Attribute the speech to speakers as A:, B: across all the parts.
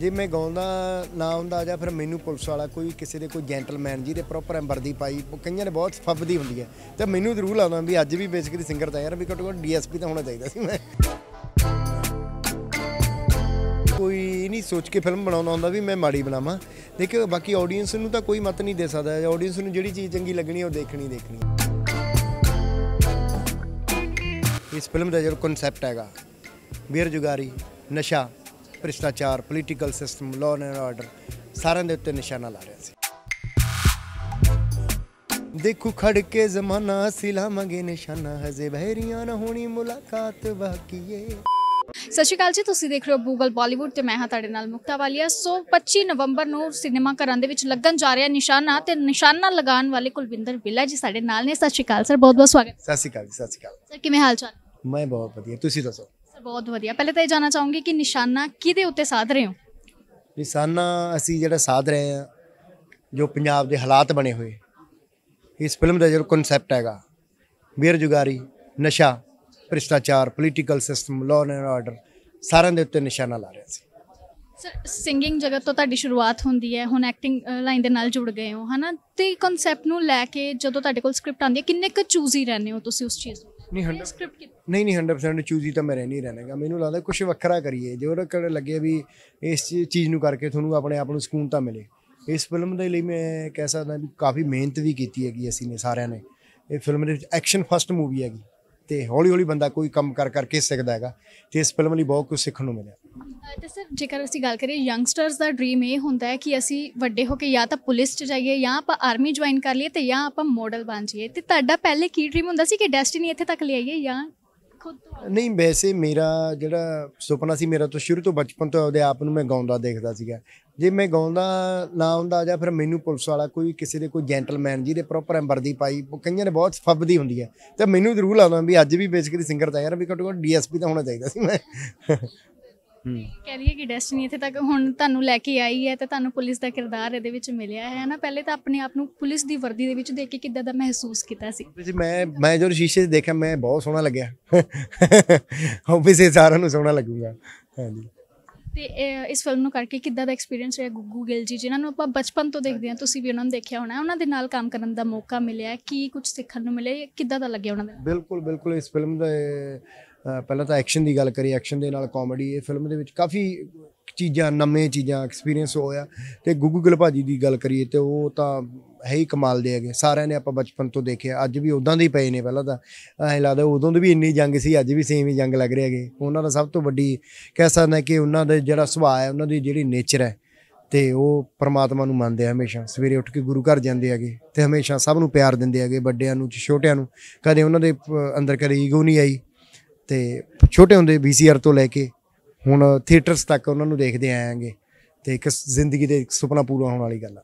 A: ਜੇ ਮੈਂ ਗਾਉਂਦਾ ਨਾ ਹੁੰਦਾ ਜਾਂ ਫਿਰ ਮੈਨੂੰ ਪੁਲਿਸ ਵਾਲਾ ਕੋਈ ਕਿਸੇ ਦੇ ਕੋਈ ਜੈਂਟਲਮੈਨ ਜੀ ਦੇ ਪ੍ਰੋਪਰ ਵਰਦੀ ਪਾਈ ਕਈਆਂ ਨੇ ਬਹੁਤ ਫੱਬਦੀ ਹੁੰਦੀ ਹੈ ਤੇ ਮੈਨੂੰ ਜ਼ਰੂਰ ਲਾਉਂਦਾ ਵੀ ਅੱਜ ਵੀ ਬੇਸਿਕਲੀ ਸਿੰਗਰ ਤਾਂ ਯਾਰ ਵੀ ਘਟੋ ਘਟ ਡੀਐਸਪੀ ਤਾਂ ਹੋਣਾ ਚਾਹੀਦਾ ਸੀ ਮੈਂ ਕੋਈ ਨਹੀਂ ਸੋਚ ਕੇ ਫਿਲਮ ਬਣਾਉਣਾ ਹੁੰਦਾ ਵੀ ਮੈਂ ਮਾੜੀ ਬਣਾਵਾਂ ਦੇਖੋ ਬਾਕੀ ਆਡੀਅנס ਨੂੰ ਤਾਂ ਕੋਈ ਮਤ ਨਹੀਂ ਦੇ ਸਕਦਾ ਆਡੀਅנס ਨੂੰ ਜਿਹੜੀ ਚੀਜ਼ ਚੰਗੀ ਲੱਗਣੀ ਉਹ ਦੇਖਣੀ ਦੇਖਣੀ ਇਸ ਫਿਲਮ ਦਾ ਜਿਹੜਾ ਕਨਸੈਪਟ ਹੈਗਾ ਬੇਰਜੁਗਾਰੀ ਨਸ਼ਾ ਭ੍ਰਿਸ਼ਟਾਚਾਰ political system law and order ਸਾਰਿਆਂ ਦੇ ਉੱਤੇ ਨਿਸ਼ਾਨਾ ਲਾ ਰਿਹਾ ਸੀ ਦੇਖੂ ਖੜ ਕੇ ਜ਼ਮਾਨਾ ਸਿਲਾ ਮੰਗੇ ਨਿਸ਼ਾਨਾ ਹਜ਼ੇ ਬਹਿਰੀਆਂ ਨਾ ਹੋਣੀ ਮੁਲਾਕਾਤ ਵਾਕੀਏ ਸਤਿ ਸ਼੍ਰੀ
B: ਅਕਾਲ ਜੀ ਤੁਸੀਂ ਦੇਖ ਰਹੇ ਹੋ ਗੂਗਲ ਬਾਲੀਵੁੱਡ ਤੇ ਮੈਂ ਹਾਂ ਤੁਹਾਡੇ ਨਾਲ ਮੁਕਤਾ ਵਾਲੀਆ ਸੋ 25 ਨਵੰਬਰ ਨੂੰ ਸਿਨੇਮਾ ਘਰਾਂ ਦੇ ਵਿੱਚ ਲੱਗਣ ਜਾ ਰਿਹਾ ਨਿਸ਼ਾਨਾ ਤੇ ਨਿਸ਼ਾਨਾ ਲਗਾਉਣ ਵਾਲੇ ਕੁਲਵਿੰਦਰ ਬਿੱਲਾ ਜੀ ਸਾਡੇ ਨਾਲ ਨੇ ਸਤਿ ਸ਼੍ਰੀ ਅਕਾਲ ਸਰ ਬਹੁਤ ਬਹੁਤ ਸਵਾਗਤ
A: ਸਤਿ ਸ਼੍ਰੀ ਅਕਾਲ ਜੀ ਸਤਿ ਸ਼੍ਰੀ
B: ਅਕਾਲ ਸਰ ਕਿਵੇਂ ਹਾਲ ਚਾਲ
A: ਮੈਂ ਬਹੁਤ ਵਧੀਆ ਤੁਸੀਂ ਦੱਸੋ
B: ਬਹੁਤ ਵਧੀਆ ਪਹਿਲੇ ਤਾਂ ਇਹ ਜਾਨਣਾ ਚਾਹੂੰਗੀ ਕਿ ਨਿਸ਼ਾਨਾ ਕਿਹਦੇ ਉੱਤੇ ਸਾਧ ਰਹੇ ਹੋ
A: ਨਿਸ਼ਾਨਾ ਅਸੀਂ ਜਿਹੜਾ ਸਾਧ ਰਹੇ ਆ ਜੋ ਪੰਜਾਬ ਦੇ ਹਾਲਾਤ ਬਣੇ ਹੋਏ ਇਸ ਫਿਲਮ ਦਾ ਜਿਹੜਾ ਕਨਸੈਪਟ ਹੈਗਾ ਜੁਗਾਰੀ ਨਸ਼ਾ ਭ੍ਰਿਸ਼ਟਾਚਾਰ political system law and order ਸਾਰਿਆਂ ਦੇ ਉੱਤੇ ਨਿਸ਼ਾਨਾ ਲਾ ਰਿਹਾ
B: ਸੀ ਸਰ ਸਿੰਗਿੰਗ ਜਗਤ ਤੋਂ ਤੁਹਾਡੀ ਸ਼ੁਰੂਆਤ ਹੁੰਦੀ ਹੈ ਹੁਣ ਐਕਟਿੰਗ ਲਾਈਨ ਦੇ ਨਾਲ ਜੁੜ ਗਏ ਹੋ ਹਨਾ ਤੇ ਕਨਸੈਪਟ ਨੂੰ ਲੈ ਕੇ ਜਦੋਂ ਤੁਹਾਡੇ ਕੋਲ ਸਕ੍ਰਿਪਟ ਆਉਂਦੀ ਹੈ ਕਿੰਨੇ ਕੁ ਚੂਜ਼ੀ ਰਹਿੰਦੇ ਹੋ ਤੁਸੀਂ ਉਸ ਚੀਜ਼
A: ਨਹੀਂ 100 ਸਕ੍ਰਿਪਟ ਨਹੀਂ ਨਹੀਂ 100% ਚੂਜ਼ੀ ਤਾਂ ਮੈਂ ਨਹੀਂ ਰਹਿਣਾਗਾ ਮੈਨੂੰ ਲੱਗਦਾ ਕੁਝ ਵੱਖਰਾ ਕਰੀਏ ਜੇ ਉਹ ਕੜ ਲੱਗੇ ਵੀ ਇਸ ਚੀਜ਼ ਨੂੰ ਕਰਕੇ ਤੁਹਾਨੂੰ ਆਪਣੇ ਆਪ ਨੂੰ ਸਕੂਨ ਤਾਂ ਮਿਲੇ ਇਸ ਫਿਲਮ ਦੇ ਲਈ ਮੈਂ ਕਹਿ ਸਕਦਾ ਵੀ ਕਾਫੀ ਮਿਹਨਤ ਵੀ ਕੀਤੀ ਹੈਗੀ ਅਸੀਂ ਨੇ ਸਾਰਿਆਂ ਨੇ ਇਹ ਫਿਲਮ ਦੇ ਵਿੱਚ ਐਕਸ਼ਨ ਫਸਟ ਮੂਵੀ ਹੈਗੀ ਤੇ ਹੌਲੀ ਹੌਲੀ ਬੰਦਾ ਕੋਈ ਕੰਮ ਕਰ ਕਰਕੇ ਸਿੱਖਦਾ ਹੈਗਾ ਤੇ ਇਸ ਫਿਲਮ ਲਈ ਬਹੁਤ ਕੁਝ ਸਿੱਖਣ ਨੂੰ ਮਿਲਿਆ
B: ਤੇ ਸਰ ਜੇਕਰ ਅਸੀਂ ਗੱਲ ਕਰੀਏ ਯੰਗਸਟਰਸ ਦਾ ਡ੍ਰੀਮ ਇਹ ਹੁੰਦਾ ਹੈ ਕਿ ਅਸੀਂ ਵੱਡੇ ਹੋ ਕੇ ਜਾਂ ਤਾਂ ਪੁਲਿਸ 'ਚ ਜਾਈਏ ਜਾਂ ਆਪਾਂ ਆਰਮੀ ਜੁਆਇਨ ਕਰ ਲਈਏ ਤੇ ਜਾਂ ਆਪਾਂ ਮਾਡਲ ਬਣ ਜਾਈਏ ਤੇ ਤੁਹਾਡਾ ਪਹਿਲੇ ਕੀ ਡ੍ਰੀਮ ਹੁੰਦਾ ਸੀ ਕਿ ਡੈਸਟੀਨੀ ਇੱਥੇ ਤੱਕ ਲਈਏ ਆਈਏ ਜਾਂ
A: ਖੁਦ ਤੋਂ ਨਹੀਂ ਵੈਸੇ ਮੇਰਾ ਜਿਹੜਾ ਸੁਪਨਾ ਸੀ ਮੇਰਾ ਤੋਂ ਸ਼ੁਰੂ ਤੋਂ ਬਚਪਨ ਤੋਂ ਆਪਦੇ ਆਪ ਨੂੰ ਮੈਂ ਗਾਉਂਦਾ ਦੇਖਦਾ ਸੀਗਾ ਜੇ ਮੈਂ ਗਾਉਂਦਾ ਨਾ ਹੁੰਦਾ ਜਾਂ ਫਿਰ ਮੈਨੂੰ ਪੁਲਿਸ ਵਾਲਾ ਕੋਈ ਕਿਸੇ ਦੇ ਕੋਈ ਜੈਂਟਲਮੈਨ ਜੀ ਦੇ ਪ੍ਰੋਪਰ ਵਰਦੀ ਪਾਈ ਕਈਆਂ ਨੇ ਬਹੁਤ ਫੱਬਦੀ ਹੁੰਦੀ ਹੈ ਤੇ ਮੈਨੂੰ ਜ਼ਰੂਰ ਲੱਗਦਾ ਵੀ ਅੱਜ ਵੀ ਬੇਸਿਕਲੀ ਸਿੰਗਰ ਤਾਂ ਯਾਰ ਵੀ ਘੱਟੋ ਘੱਟ ਡੀਐਸਪੀ ਤਾਂ ਹੋਣਾ ਚਾਹੀਦਾ ਸੀ ਮੈਂ
B: ਕਹਿ ਲਈਏ ਕਿ ਡੈਸਟੀਨੀ ਇੱਥੇ ਤੱਕ ਹੁਣ ਤੁਹਾਨੂੰ ਲੈ ਕੇ ਆਈ ਹੈ ਤੇ ਤੁਹਾਨੂੰ ਪੁਲਿਸ ਦਾ ਕਿਰਦਾਰ ਇਹਦੇ ਵਿੱਚ ਮਿਲਿਆ ਹੈ ਨਾ ਪਹਿਲੇ ਤਾਂ ਆਪਣੇ ਆਪ ਨੂੰ ਪੁਲਿਸ ਦੀ ਵਰਦੀ ਦੇ ਵਿੱਚ ਦੇਖ ਕੇ ਕਿੱਦਾਂ ਦਾ ਮਹਿਸੂਸ ਕੀਤਾ ਸੀ ਜੀ
A: ਮੈਂ ਮੈਂ ਜਦੋਂ ਸ਼ੀਸ਼ੇ 'ਚ ਦੇਖਿਆ ਮੈਂ ਬਹੁਤ ਸੋਹਣਾ ਲੱਗਿਆ ਆਬਵੀਅਸਲੀ ਸਾਰਿਆਂ ਨੂੰ ਸੋਹਣਾ ਲੱਗੂਗਾ ਹਾਂਜੀ
B: ਤੇ ਇਸ ਫਿਲਮ ਨੂੰ ਕਰਕੇ ਕਿੱਦਾਂ ਦਾ ਐਕਸਪੀਰੀਅੰਸ ਰਿਹਾ ਗੁੱਗੂ ਗਿੱਲ ਜੀ ਜਿਨ੍ਹਾਂ ਨੂੰ ਆਪਾਂ ਬਚਪਨ ਤੋਂ ਦੇਖਦੇ ਹਾਂ ਤੁਸੀਂ ਵੀ ਉਹਨਾਂ ਨੂੰ ਦੇਖਿਆ ਹੋਣਾ ਉਹਨਾਂ ਦੇ ਨਾਲ ਕੰਮ ਕਰਨ ਦਾ ਮੌਕਾ ਮਿਲਿਆ ਕੀ ਕੁਝ ਸਿੱਖਣ ਨੂੰ ਮਿਲਿਆ ਕਿੱਦਾਂ ਦਾ ਲੱਗਿਆ ਉਹਨਾਂ ਦਾ
A: ਬਿਲਕੁਲ ਬਿਲਕੁਲ ਇਸ ਫਿਲਮ ਦਾ ਪਹਿਲਾਂ ਤਾਂ ਐਕਸ਼ਨ ਦੀ ਗੱਲ ਕਰੀ ਐਕਸ਼ਨ ਦੇ ਨਾਲ ਕਾਮੇਡੀ ਇਹ ਫਿਲਮ ਦੇ ਵਿੱਚ ਕਾਫੀ ਚੀਜ਼ਾਂ ਨਵੇਂ ਚੀਜ਼ਾਂ ਐਕਸਪੀਰੀਅੰਸ ਹੋਇਆ ਤੇ ਗੁੱਗੂ ਗਿੱਲ ਭਾਜੀ ਦੀ ਗੱਲ ਕਰੀਏ ਤੇ ਉਹ ਤਾਂ ਹੈ ਹੀ ਕਮਾਲ ਦੇ ਹੈਗੇ ਸਾਰਿਆਂ ਨੇ ਆਪਾਂ ਬਚਪਨ ਤੋਂ ਦੇਖਿਆ ਅੱਜ ਵੀ ਉਦਾਂ ਦੇ ਹੀ ਪਏ ਨੇ ਪਹਿਲਾਂ ਤਾਂ ਐ ਲੱਗਦਾ ਉਦੋਂ ਤੋਂ ਵੀ ਇੰਨੀ ਜੰਗ ਸੀ ਅੱਜ ਵੀ ਸੇਮ ਹੀ ਜੰਗ ਲੱਗ ਰਹੀ ਹੈਗੇ ਉਹਨਾਂ ਦਾ ਸਭ ਤੋਂ ਵੱਡੀ ਕਹਿ ਸਕਦਾ ਕਿ ਉਹਨਾਂ ਦਾ ਜਿਹੜਾ ਸੁਭਾਅ ਹੈ ਉਹਨਾਂ ਦੀ ਜਿਹੜੀ ਨੇਚਰ ਹੈ ਤੇ ਉਹ ਪ੍ਰਮਾਤਮਾ ਨੂੰ ਮੰਨਦੇ ਆ ਹਮੇਸ਼ਾ ਸਵੇਰੇ ਉੱਠ ਕੇ ਗੁਰੂ ਘਰ ਜਾਂਦੇ ਆਗੇ ਤੇ ਹਮੇਸ਼ਾ ਸਭ ਨੂੰ ਪਿਆਰ ਦਿੰਦੇ ਆਗੇ ਵੱਡਿਆਂ ਨੂੰ ਛੋਟਿਆਂ ਨੂੰ ਕਦੇ ਉਹਨਾਂ ਦੇ ਅੰਦਰ ਕਦੇ ਈਗੋ ਨਹੀਂ ਆਈ ਤੇ ਛੋਟੇ ਹੁੰਦੇ ਵੀਸੀਆਰ ਤੋਂ ਲੈ ਕੇ ਹੁਣ ਥੀਏਟਰਸ ਤੱਕ ਉਹਨਾਂ ਨੂੰ ਦੇਖਦੇ ਆਏਗੇ ਤੇ ਇੱਕ ਜ਼ਿੰਦਗੀ ਦੇ ਸੁਪਨਾ ਪੂਰਾ ਹੋਣ ਵਾਲੀ ਗੱਲ ਆ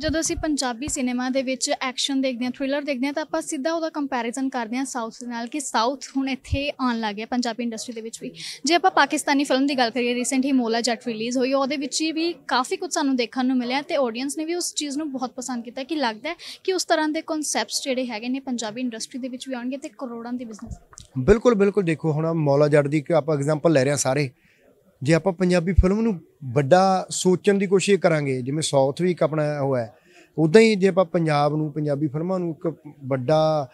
B: ਜਦੋਂ ਅਸੀਂ ਪੰਜਾਬੀ ਸਿਨੇਮਾ ਦੇ ਵਿੱਚ ਐਕਸ਼ਨ ਦੇਖਦੇ ਹਾਂ ਥ੍ਰਿਲਰ ਦੇਖਦੇ ਹਾਂ ਤਾਂ ਆਪਾਂ ਸਿੱਧਾ ਉਹਦਾ ਕੰਪੈਰੀਜ਼ਨ ਕਰਦੇ ਹਾਂ ਸਾਊਥ ਨਾਲ ਕਿ ਸਾਊਥ ਹੁਣ ਇੱਥੇ ਆਉਣ ਲੱਗ ਗਿਆ ਪੰਜਾਬੀ ਇੰਡਸਟਰੀ ਦੇ ਵਿੱਚ ਵੀ ਜੇ ਆਪਾਂ ਪਾਕਿਸਤਾਨੀ ਫਿਲਮ ਦੀ ਗੱਲ ਕਰੀਏ ਰੀਸੈਂਟ ਹੀ ਮੋਲਾ ਜੱਟ ਰਿਲੀਜ਼ ਹੋਈ ਉਹਦੇ ਵਿੱਚ ਹੀ ਵੀ ਕਾਫੀ ਕੁਝ ਸਾਨੂੰ ਦੇਖਣ ਨੂੰ ਮਿਲਿਆ ਤੇ ਆਡੀਅנס ਨੇ ਵੀ ਉਸ ਚੀਜ਼ ਨੂੰ ਬਹੁਤ ਪਸੰਦ ਕੀਤਾ ਕਿ ਲੱਗਦਾ ਹੈ ਕਿ ਉਸ ਤਰ੍ਹਾਂ ਦੇ ਕਨਸੈਪਟਸ ਜਿਹੜੇ ਹੈਗੇ ਨੇ ਪੰਜਾਬੀ ਇੰਡਸਟਰੀ ਦੇ ਵਿੱਚ ਵੀ ਆਉਣਗੇ ਤੇ ਕਰੋੜਾਂ ਦੀ ਬਿਜ਼ਨਸ
A: ਬਿਲਕੁਲ ਬਿਲਕੁਲ ਦੇਖੋ ਹੁਣ ਮੋਲਾ ਜੱਟ ਦੀ ਆਪਾਂ ਐਗਜ਼ਾਮਪਲ ਲੈ ਰਹੇ ਹਾਂ ਸਾਰੇ ਜੇ ਆਪਾਂ ਪੰਜਾਬੀ ਫਿਲਮ ਨੂੰ ਵੱਡਾ ਸੋਚਣ ਦੀ ਕੋਸ਼ਿਸ਼ ਕਰਾਂਗੇ ਜਿਵੇਂ ਸਾਊਥ ਵੀ ਇੱਕ ਆਪਣਾ ਹੋਇਆ ਹੈ ਉਦਾਂ ਹੀ ਜੇ ਆਪਾਂ ਪੰਜਾਬ ਨੂੰ ਪੰਜਾਬੀ ਫਿਲਮਾਂ ਨੂੰ ਇੱਕ ਵੱਡਾ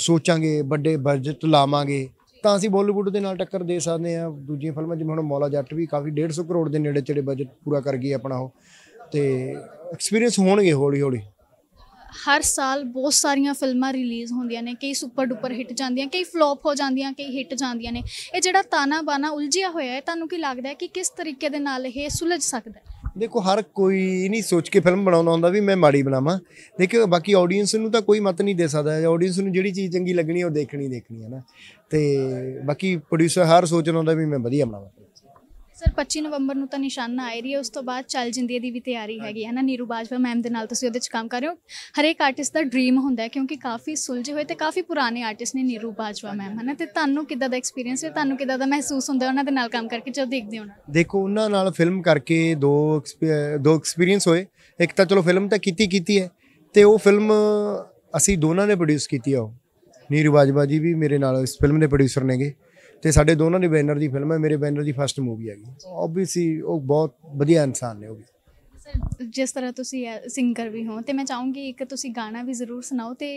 A: ਸੋਚਾਂਗੇ ਵੱਡੇ ਬਜਟ ਲਾਵਾਂਗੇ ਤਾਂ ਅਸੀਂ ਬਾਲੀਵੁੱਡ ਦੇ ਨਾਲ ਟੱਕਰ ਦੇ ਸਕਦੇ ਆ ਦੂਜੀਆਂ ਫਿਲਮਾਂ ਜਿਵੇਂ ਹੁਣ ਮੌਲਾ ਜੱਟ ਵੀ ਕਾਫੀ 150 ਕਰੋੜ ਦੇ ਨੇੜੇ ਚੜੇ ਬਜਟ ਪੂਰਾ ਕਰ ਗਈ ਆਪਣਾ ਉਹ ਤੇ ਐਕਸਪੀਰੀਅੰਸ ਹੋਣਗੇ ਹੌਲੀ ਹੌਲੀ
B: ਹਰ ਸਾਲ ਬਹੁਤ ਸਾਰੀਆਂ ਫਿਲਮਾਂ ਰਿਲੀਜ਼ ਹੁੰਦੀਆਂ ਨੇ ਕਈ ਸੁਪਰ ਡੁਪਰ ਹਿੱਟ ਜਾਂਦੀਆਂ ਕਈ ਫਲॉप ਹੋ ਜਾਂਦੀਆਂ ਕਈ ਹਿੱਟ ਜਾਂਦੀਆਂ ਨੇ ਇਹ ਜਿਹੜਾ ਤਾਨਾ ਬਾਨਾ ਉਲਝਿਆ ਹੋਇਆ ਹੈ ਤੁਹਾਨੂੰ ਕੀ ਲੱਗਦਾ ਹੈ ਕਿ ਕਿਸ ਤਰੀਕੇ ਦੇ ਨਾਲ ਇਹ ਸੁਲਝ ਸਕਦਾ ਹੈ
A: ਦੇਖੋ ਹਰ ਕੋਈ ਨਹੀਂ ਸੋਚ ਕੇ ਫਿਲਮ ਬਣਾਉਂਦਾ ਹੁੰਦਾ ਵੀ ਮੈਂ ਮਾੜੀ ਬਣਾਵਾਂ ਦੇਖੋ ਬਾਕੀ ਆਡੀਅנס ਨੂੰ ਤਾਂ ਕੋਈ ਮਤ ਨਹੀਂ ਦੇ ਸਕਦਾ ਆਡੀਅנס ਨੂੰ ਜਿਹੜੀ ਚੀਜ਼ ਚੰਗੀ ਲੱਗਣੀ ਉਹ ਦੇਖਣੀ ਦੇਖਣੀ ਹੈ ਨਾ ਤੇ ਬਾਕੀ ਪ੍ਰੋਡਿਊਸਰ ਹਰ ਸੋਚਣਾ ਹੁੰਦਾ ਵੀ ਮੈਂ ਵਧੀਆ ਬਣਾਵਾਂ
B: ਸਰ 25 ਨਵੰਬਰ ਨੂੰ ਤਾਂ ਨਿਸ਼ਾਨਾ ਆ ਰਹੀ ਹੈ ਉਸ ਤੋਂ ਬਾਅਦ ਚੱਲ ਜਿੰਦੀ ਦੀ ਵੀ ਤਿਆਰੀ ਹੈਗੀ ਹੈ ਨਾ ਨੀਰੂ ਬਾਜਵਾ ਮੈਮ ਦੇ ਨਾਲ ਤੁਸੀਂ ਉਹਦੇ 'ਚ ਕੰਮ ਕਰ ਰਹੇ ਹੋ ਹਰੇਕ ਆਰਟਿਸਟ ਦਾ ਡ੍ਰੀਮ ਹੁੰਦਾ ਹੈ ਕਿਉਂਕਿ ਕਾਫੀ ਸੁਲਝੇ ਹੋਏ ਤੇ ਕਾਫੀ ਪੁਰਾਣੇ ਆਰਟਿਸਟ ਨੇ ਨੀਰੂ ਬਾਜਵਾ ਮੈਮ ਹਨਾ ਤੇ ਤੁਹਾਨੂੰ ਕਿਦਾਂ ਦਾ ਐਕਸਪੀਰੀਅੰਸ ਹੈ ਤੁਹਾਨੂੰ ਕਿਦਾਂ ਦਾ ਮਹਿਸੂਸ ਹੁੰਦਾ ਉਹਨਾਂ ਦੇ ਨਾਲ ਕੰਮ ਕਰਕੇ ਜਦੋਂ ਦੇਖਦੇ ਹੋ
A: ਦੇਖੋ ਉਹਨਾਂ ਨਾਲ ਫਿਲਮ ਕਰਕੇ ਦੋ ਦੋ ਐਕਸਪੀਰੀਅੰਸ ਹੋਏ ਇੱਕ ਤਾਂ ਚਲੋ ਫਿਲਮ ਤਾਂ ਕੀਤੀ ਕੀਤੀ ਹੈ ਤੇ ਉਹ ਫਿਲਮ ਅਸੀਂ ਦੋਨਾਂ ਨੇ ਪ੍ਰੋਡਿਊਸ ਕੀਤੀ ਆ ਉਹ ਨੀਰੂ ਬਾਜਵਾ ਜੀ ਵੀ ਮੇਰੇ ਨਾਲ ਇਸ ਫਿਲਮ ਦੇ ਪ੍ਰੋਡਿਊਸਰ ਨੇਗੇ ਤੇ ਸਾਡੇ ਦੋਨਾਂ ਦੀ ਬੈਨਰ ਦੀ ਫਿਲਮ ਹੈ ਮੇਰੇ ਬੈਨਰ ਦੀ ਫਰਸਟ ਮੂਵੀ ਹੈਗੀ ਆਬਵੀਅਸਲੀ ਉਹ ਬਹੁਤ ਵਧੀਆ ਇਨਸਾਨ ਨੇ ਉਹ
B: ਵੀ ਜਿਸ ਤਰ੍ਹਾਂ ਤੁਸੀਂ ਸਿੰਗਰ ਵੀ ਹੋ ਤੇ ਮੈਂ ਚਾਹੂੰਗੀ ਇੱਕ ਤੁਸੀਂ ਗਾਣਾ ਵੀ ਜ਼ਰੂਰ ਸੁਣਾਓ ਤੇ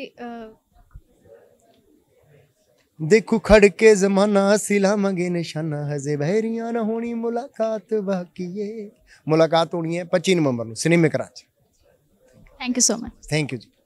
A: ਦੇਖੋ ਖੜ ਕੇ ਜ਼ਮਾਨਾ ਸਿਲਾ ਮੰਗੇ ਨਿਸ਼ਾਨਾ ਹਜ਼ੇ ਬਹਿਰੀਆਂ ਨਾ ਹੋਣੀ ਮੁਲਾਕਾਤ ਬਾਕੀਏ ਮੁਲਾਕਾਤ ਹੋਣੀ ਹੈ 25 ਨਵੰਬਰ ਨੂੰ ਸਿਨੇਮੇ ਕਰਾਚ
B: thank you so much
A: thank you ਜੀ